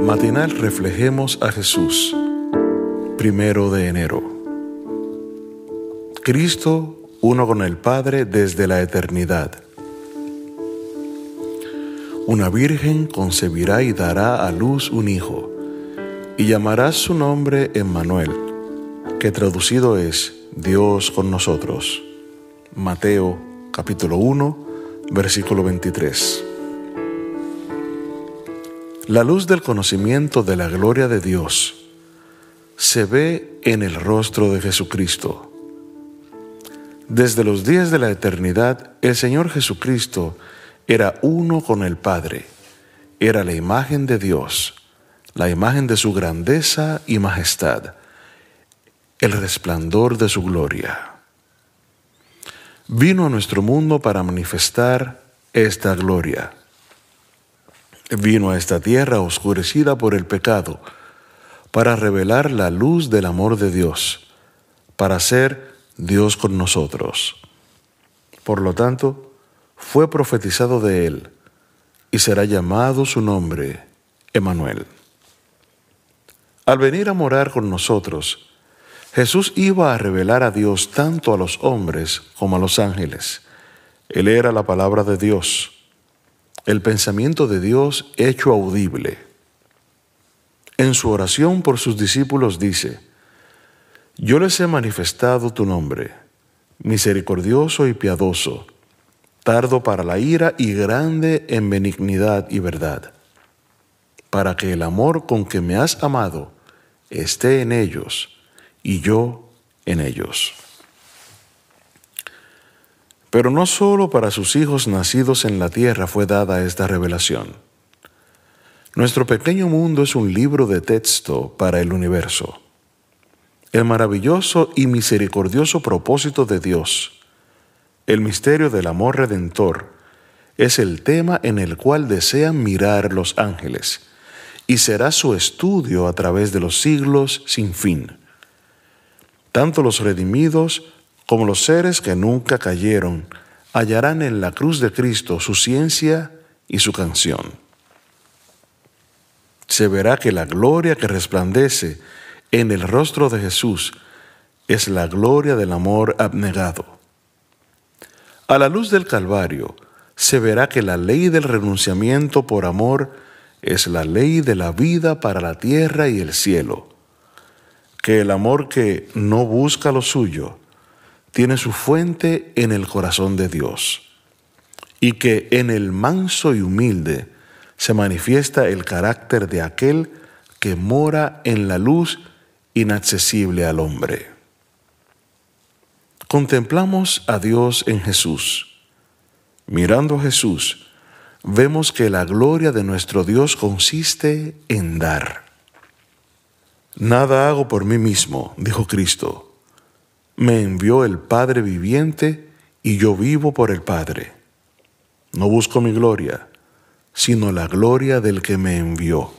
Matinal Reflejemos a Jesús, primero de enero. Cristo uno con el Padre desde la eternidad. Una virgen concebirá y dará a luz un hijo, y llamará su nombre Emmanuel, que traducido es Dios con nosotros. Mateo capítulo 1, versículo 23. La luz del conocimiento de la gloria de Dios se ve en el rostro de Jesucristo. Desde los días de la eternidad, el Señor Jesucristo era uno con el Padre, era la imagen de Dios, la imagen de su grandeza y majestad, el resplandor de su gloria. Vino a nuestro mundo para manifestar esta gloria vino a esta tierra oscurecida por el pecado, para revelar la luz del amor de Dios, para ser Dios con nosotros. Por lo tanto, fue profetizado de él, y será llamado su nombre, Emanuel. Al venir a morar con nosotros, Jesús iba a revelar a Dios tanto a los hombres como a los ángeles. Él era la palabra de Dios el pensamiento de Dios hecho audible. En su oración por sus discípulos dice, Yo les he manifestado tu nombre, misericordioso y piadoso, tardo para la ira y grande en benignidad y verdad, para que el amor con que me has amado esté en ellos y yo en ellos. Pero no solo para sus hijos nacidos en la tierra fue dada esta revelación. Nuestro pequeño mundo es un libro de texto para el universo. El maravilloso y misericordioso propósito de Dios, el misterio del amor redentor, es el tema en el cual desean mirar los ángeles y será su estudio a través de los siglos sin fin. Tanto los redimidos como los seres que nunca cayeron, hallarán en la cruz de Cristo su ciencia y su canción. Se verá que la gloria que resplandece en el rostro de Jesús es la gloria del amor abnegado. A la luz del Calvario, se verá que la ley del renunciamiento por amor es la ley de la vida para la tierra y el cielo. Que el amor que no busca lo suyo, tiene su fuente en el corazón de Dios y que en el manso y humilde se manifiesta el carácter de aquel que mora en la luz inaccesible al hombre. Contemplamos a Dios en Jesús. Mirando a Jesús, vemos que la gloria de nuestro Dios consiste en dar. Nada hago por mí mismo, dijo Cristo me envió el Padre viviente y yo vivo por el Padre. No busco mi gloria, sino la gloria del que me envió.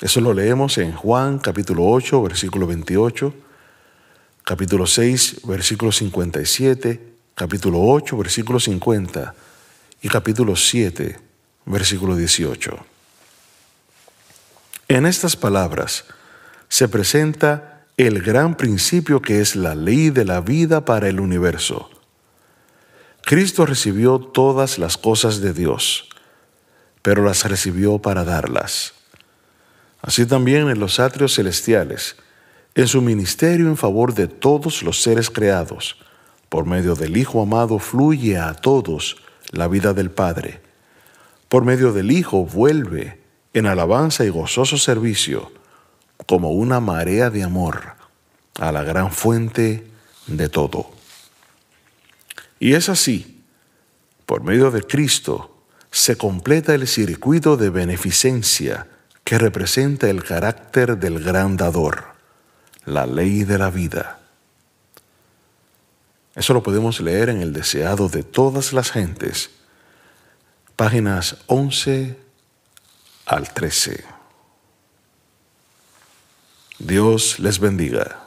Eso lo leemos en Juan capítulo 8, versículo 28, capítulo 6, versículo 57, capítulo 8, versículo 50 y capítulo 7, versículo 18. En estas palabras se presenta el gran principio que es la ley de la vida para el universo. Cristo recibió todas las cosas de Dios, pero las recibió para darlas. Así también en los atrios celestiales, en su ministerio en favor de todos los seres creados, por medio del Hijo amado fluye a todos la vida del Padre. Por medio del Hijo vuelve en alabanza y gozoso servicio como una marea de amor a la gran fuente de todo. Y es así, por medio de Cristo, se completa el circuito de beneficencia que representa el carácter del gran dador, la ley de la vida. Eso lo podemos leer en el deseado de todas las gentes, páginas 11 al 13. Dios les bendiga.